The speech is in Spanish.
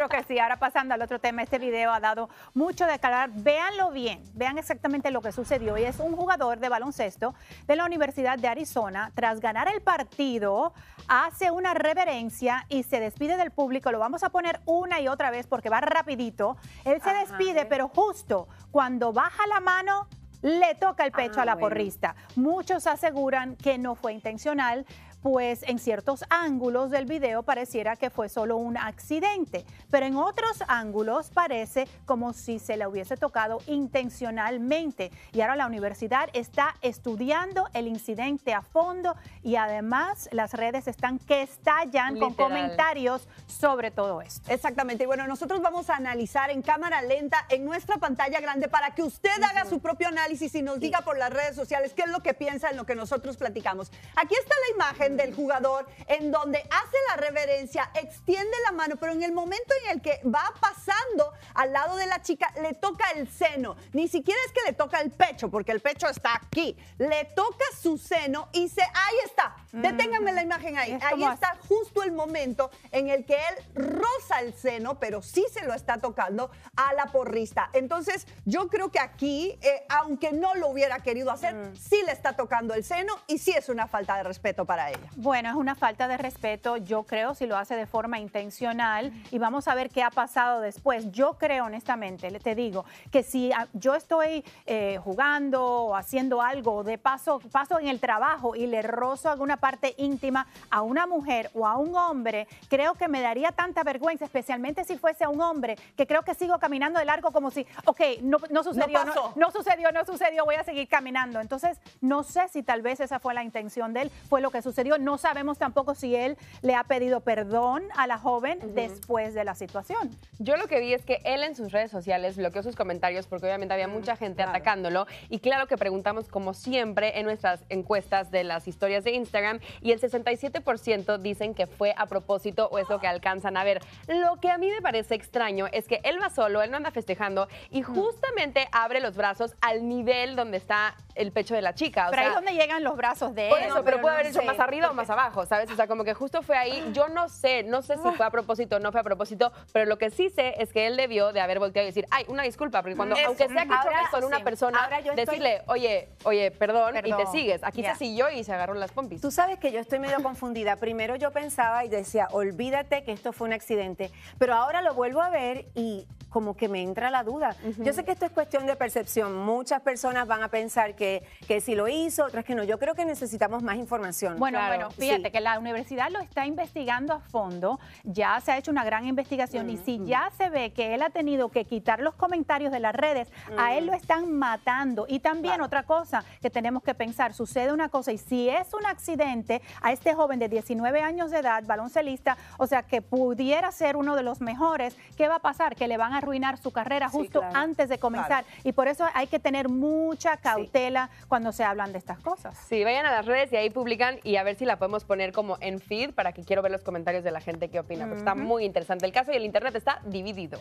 Creo que sí, ahora pasando al otro tema, este video ha dado mucho de calar. Véanlo bien, vean exactamente lo que sucedió. Y es un jugador de baloncesto de la Universidad de Arizona, tras ganar el partido, hace una reverencia y se despide del público. Lo vamos a poner una y otra vez porque va rapidito. Él se despide, pero justo cuando baja la mano, le toca el pecho a la ah, porrista. Muchos aseguran que no fue intencional pues en ciertos ángulos del video pareciera que fue solo un accidente, pero en otros ángulos parece como si se le hubiese tocado intencionalmente. Y ahora la universidad está estudiando el incidente a fondo y además las redes están que estallan con comentarios sobre todo esto. Exactamente. Y bueno, nosotros vamos a analizar en cámara lenta en nuestra pantalla grande para que usted haga su propio análisis y nos diga por las redes sociales qué es lo que piensa en lo que nosotros platicamos. Aquí está la imagen del jugador, en donde hace la reverencia, extiende la mano, pero en el momento en el que va pasando al lado de la chica, le toca el seno. Ni siquiera es que le toca el pecho, porque el pecho está aquí. Le toca su seno y se, ahí está, Deténganme la imagen ahí. ahí está justo el momento en el que él roza el seno, pero sí se lo está tocando a la porrista. Entonces, yo creo que aquí, eh, aunque no lo hubiera querido hacer, mm. sí le está tocando el seno y sí es una falta de respeto para ella. Bueno, es una falta de respeto, yo creo, si lo hace de forma intencional y vamos a ver qué ha pasado después. Yo creo, honestamente, te digo, que si ah, yo estoy eh, jugando o haciendo algo, de paso, paso en el trabajo y le rozo alguna parte íntima a una mujer o a un hombre, creo que me daría tanta vergüenza, especialmente si fuese a un hombre, que creo que sigo caminando de largo como si, ok, no, no sucedió, no, sucedió, no sucedió, voy a seguir caminando. Entonces, no sé si tal vez esa fue la intención de él, fue lo que sucedió. No sabemos tampoco si él le ha pedido perdón a la joven después de la situación. Yo lo que vi es que él en sus redes sociales bloqueó sus comentarios porque obviamente había mm, mucha gente atacándolo y claro que preguntamos como siempre en nuestras encuestas de las historias de Instagram y el 67% dicen que fue a propósito o eso que alcanzan a ver. Lo que a mí me parece extraño es que él va solo, él no anda festejando y justamente abre los brazos al nivel donde está el pecho de la chica. O pero ahí es donde llegan los brazos de él. Por eso, pero, puede haber hecho más arriba o más abajo, ¿sabes? O sea, como que justo fue ahí. Yo no sé, no sé si fue a propósito o no fue a propósito, pero lo que sí sé es que él debió de haber volteado y decir, ay, una disculpa, porque cuando, aunque sea que yo con una persona, decirle, oye, oye, perdón, y te sigues. Aquí se siguió y se agarró las pompis. ¿Tú sabes que yo estoy medio confundida. Primero yo pensaba y decía, olvídate que esto fue un accidente, pero ahora lo vuelvo a ver y como que me entra la duda. Yo sé que esto es cuestión de percepción. Muchas personas van a pensar que, que si lo hizo, otras que no. Yo creo que necesitamos más información. Bueno, bueno, fíjate que la universidad lo está investigando a fondo. Ya se ha hecho una gran investigación y si ya se ve que él ha tenido que quitar los comentarios de las redes, a él lo están matando. Y también otra cosa que tenemos que pensar, sucede una cosa y si es un accidente a este joven de 19 años de edad, baloncelista, o sea, que pudiera ser uno de los mejores, ¿qué va a pasar? Que le van a arruinar su carrera justo antes de comenzar. Y por eso hay que tener mucha cautela cuando se hablan de estas cosas. Sí, vayan a las redes y ahí publican y a ver si la podemos poner como en feed para que quiero ver los comentarios de la gente que opina. Pues está muy interesante el caso y el internet está dividido.